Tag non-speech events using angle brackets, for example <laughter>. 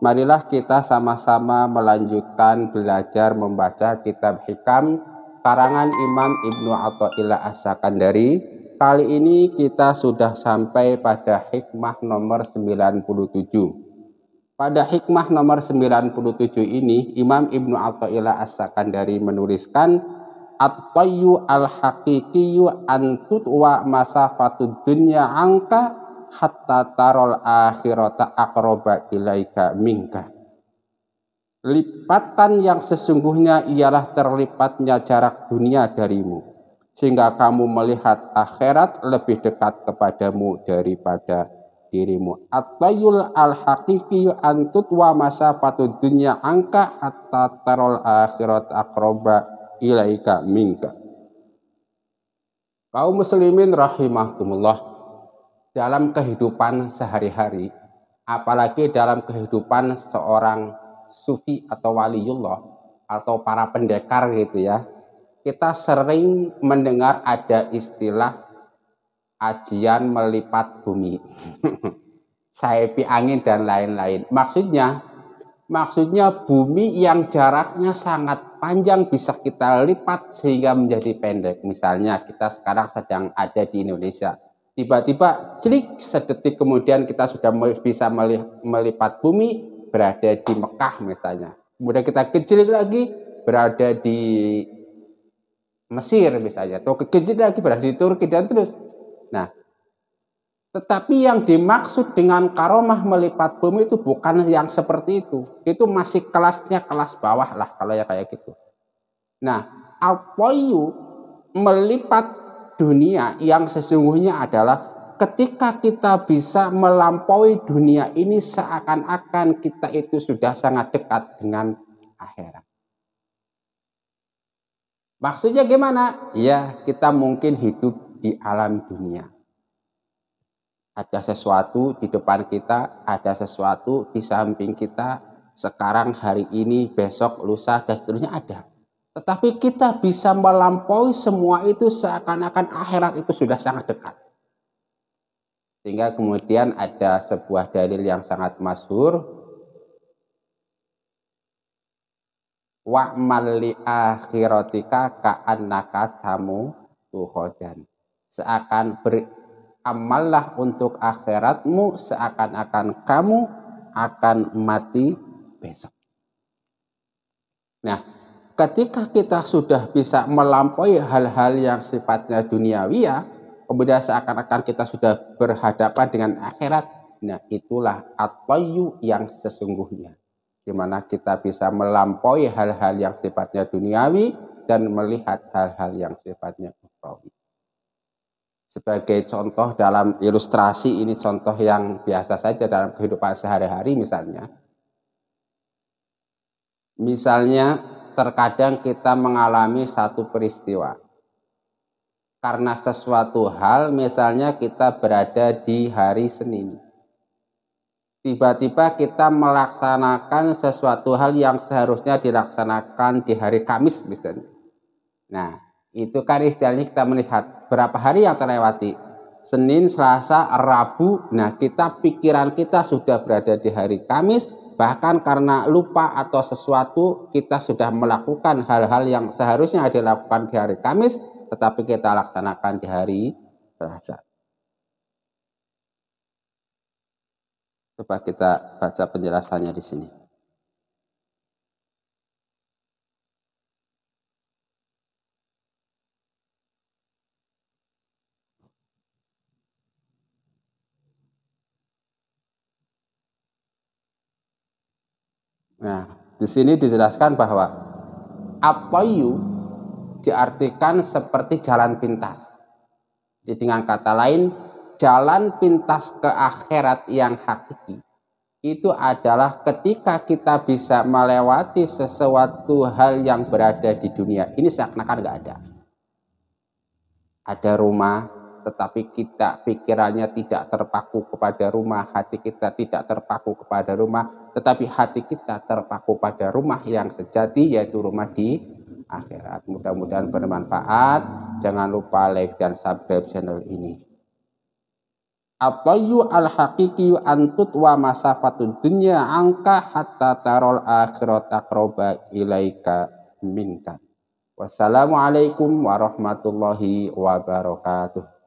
marilah kita sama-sama melanjutkan belajar membaca kitab hikam karangan Imam Ibnu Athaillah As-Sakandari. Kali ini kita sudah sampai pada hikmah nomor 97. Pada hikmah nomor 97 ini Imam Ibnu Athaillah As-Sakandari menuliskan At-tayyu al haqiqiyu an tutwa dunya angka hatta tarol akhirata akroba ilaika mingka. Lipatan yang sesungguhnya ialah terlipatnya jarak dunia darimu, sehingga kamu melihat akhirat lebih dekat kepadamu daripada dirimu. Atayul al hakiki antut wa masafatu dunya angka hatta tarol akhirat akroba ilaika mingka. Kaum muslimin rahimahumullah dalam kehidupan sehari-hari, apalagi dalam kehidupan seorang sufi atau waliullah atau para pendekar gitu ya, kita sering mendengar ada istilah ajian melipat bumi, <laughs> saepi angin dan lain-lain. Maksudnya, maksudnya bumi yang jaraknya sangat panjang bisa kita lipat sehingga menjadi pendek. Misalnya kita sekarang sedang ada di Indonesia Tiba-tiba celik sedetik kemudian kita sudah bisa melipat bumi berada di Mekah misalnya. Kemudian kita kecil lagi berada di Mesir misalnya, atau kecil lagi berada di Turki dan terus. Nah, tetapi yang dimaksud dengan karomah melipat bumi itu bukan yang seperti itu. Itu masih kelasnya kelas bawah lah kalau ya kayak gitu. Nah, apoyu melipat dunia yang sesungguhnya adalah ketika kita bisa melampaui dunia ini seakan-akan kita itu sudah sangat dekat dengan akhirat. Maksudnya gimana? Ya, kita mungkin hidup di alam dunia. Ada sesuatu di depan kita, ada sesuatu di samping kita, sekarang hari ini, besok, lusa, dan seterusnya ada. Tetapi kita bisa melampaui semua itu seakan-akan akhirat itu sudah sangat dekat. Sehingga kemudian ada sebuah dalil yang sangat masyhur Wa mali akhiratika ka'annaka tamu tuhodan. Seakan beramallah untuk akhiratmu seakan-akan kamu akan mati besok. Nah, ketika kita sudah bisa melampaui hal-hal yang sifatnya duniawi ya, kemudian seakan-akan kita sudah berhadapan dengan akhirat. Nah, itulah atwayu yang sesungguhnya. Di mana kita bisa melampaui hal-hal yang sifatnya duniawi dan melihat hal-hal yang sifatnya ukrawi. Sebagai contoh dalam ilustrasi ini contoh yang biasa saja dalam kehidupan sehari-hari misalnya. Misalnya terkadang kita mengalami satu peristiwa. Karena sesuatu hal, misalnya kita berada di hari Senin. Tiba-tiba kita melaksanakan sesuatu hal yang seharusnya dilaksanakan di hari Kamis misalnya. Nah, itu kan istilahnya kita melihat berapa hari yang terlewati. Senin, Selasa, Rabu. Nah, kita pikiran kita sudah berada di hari Kamis, Bahkan karena lupa atau sesuatu kita sudah melakukan hal-hal yang seharusnya dilakukan di hari Kamis tetapi kita laksanakan di hari Selasa. Coba kita baca penjelasannya di sini. Nah, di sini dijelaskan bahwa atoyu diartikan seperti jalan pintas. Jadi dengan kata lain, jalan pintas ke akhirat yang hakiki itu adalah ketika kita bisa melewati sesuatu hal yang berada di dunia ini seakan-akan nggak ada. Ada rumah, tetapi kita pikirannya tidak terpaku kepada rumah, hati kita tidak terpaku kepada rumah, tetapi hati kita terpaku pada rumah yang sejati yaitu rumah di akhirat. Mudah-mudahan bermanfaat. Jangan lupa like dan subscribe channel ini. Atayu al haqiqi antut wa masafatun dunya angka hatta tarol akhirat akroba ilaika minta Wassalamualaikum warahmatullahi wabarakatuh.